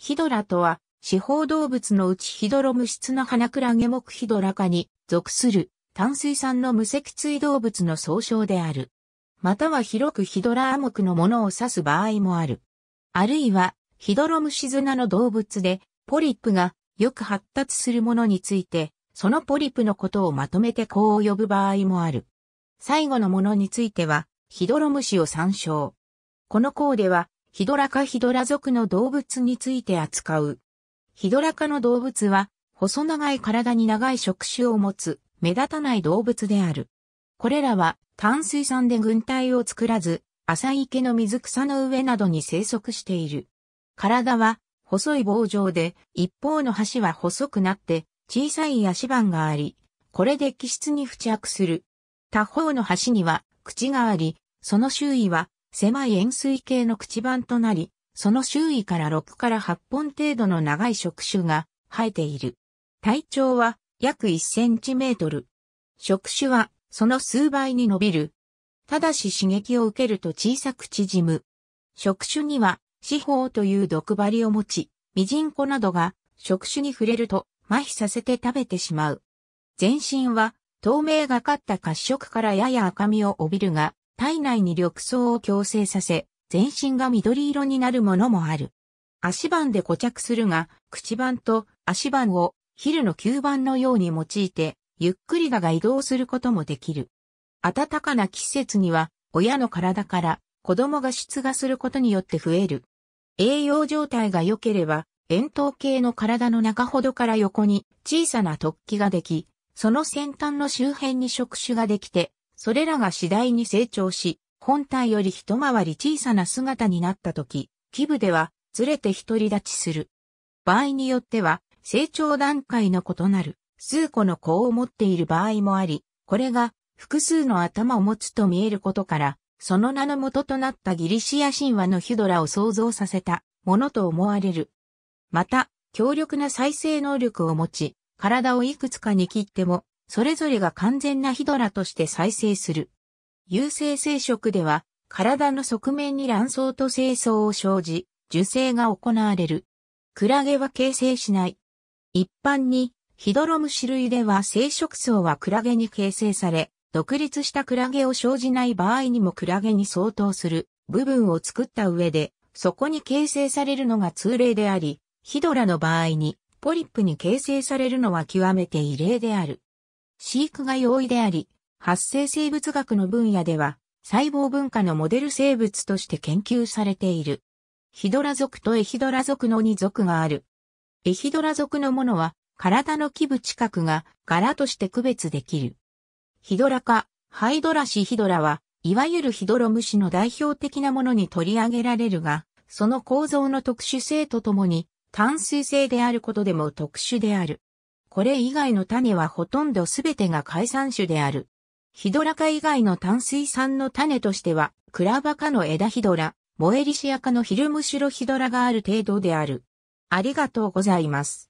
ヒドラとは、四方動物のうちヒドロ無質な花クラゲ目ヒドラ科に属する淡水産の無脊椎動物の総称である。または広くヒドラア目のものを指す場合もある。あるいは、ヒドロムシズナの動物で、ポリップがよく発達するものについて、そのポリップのことをまとめてこう呼ぶ場合もある。最後のものについては、ヒドロムシを参照。この項では、ヒドラ科ヒドラ属の動物について扱う。ヒドラ科の動物は、細長い体に長い触手を持つ、目立たない動物である。これらは、淡水産で群体を作らず、浅い池の水草の上などに生息している。体は、細い棒状で、一方の端は細くなって、小さい足板があり、これで気質に付着する。他方の端には、口があり、その周囲は狭い円錐形の口板となり、その周囲から6から8本程度の長い触手が生えている。体長は約1センチメートル。触手はその数倍に伸びる。ただし刺激を受けると小さく縮む。触手には四方という毒針を持ち、ミジンコなどが触手に触れると麻痺させて食べてしまう。全身は透明がかった褐色からやや赤みを帯びるが、体内に緑藻を強制させ、全身が緑色になるものもある。足盤で固着するが、口盤と足盤を昼の吸盤のように用いて、ゆっくりだが移動することもできる。暖かな季節には、親の体から子供が出芽することによって増える。栄養状態が良ければ、円筒形の体の中ほどから横に小さな突起ができ、その先端の周辺に触手ができて、それらが次第に成長し、本体より一回り小さな姿になった時、基部ではずれて独り立ちする。場合によっては、成長段階の異なる数個の子を持っている場合もあり、これが複数の頭を持つと見えることから、その名の元となったギリシア神話のヒドラを想像させたものと思われる。また、強力な再生能力を持ち、体をいくつかに切ってもそれぞれが完全なヒドラとして再生する。有性生殖では、体の側面に卵巣と精巣を生じ、受精が行われる。クラゲは形成しない。一般に、ヒドロム種類では生殖層はクラゲに形成され、独立したクラゲを生じない場合にもクラゲに相当する部分を作った上で、そこに形成されるのが通例であり、ヒドラの場合にポリップに形成されるのは極めて異例である。飼育が容易であり、発生生物学の分野では、細胞文化のモデル生物として研究されている。ヒドラ属とエヒドラ属の2属がある。エヒドラ属のものは、体の基部近くが柄として区別できる。ヒドラ科、ハイドラシヒドラは、いわゆるヒドロムシの代表的なものに取り上げられるが、その構造の特殊性とともに、淡水性であることでも特殊である。これ以外の種はほとんどすべてが海産種である。ヒドラ科以外の淡水産の種としては、クラバ科の枝ヒドラ、モエリシア科のヒルムシロヒドラがある程度である。ありがとうございます。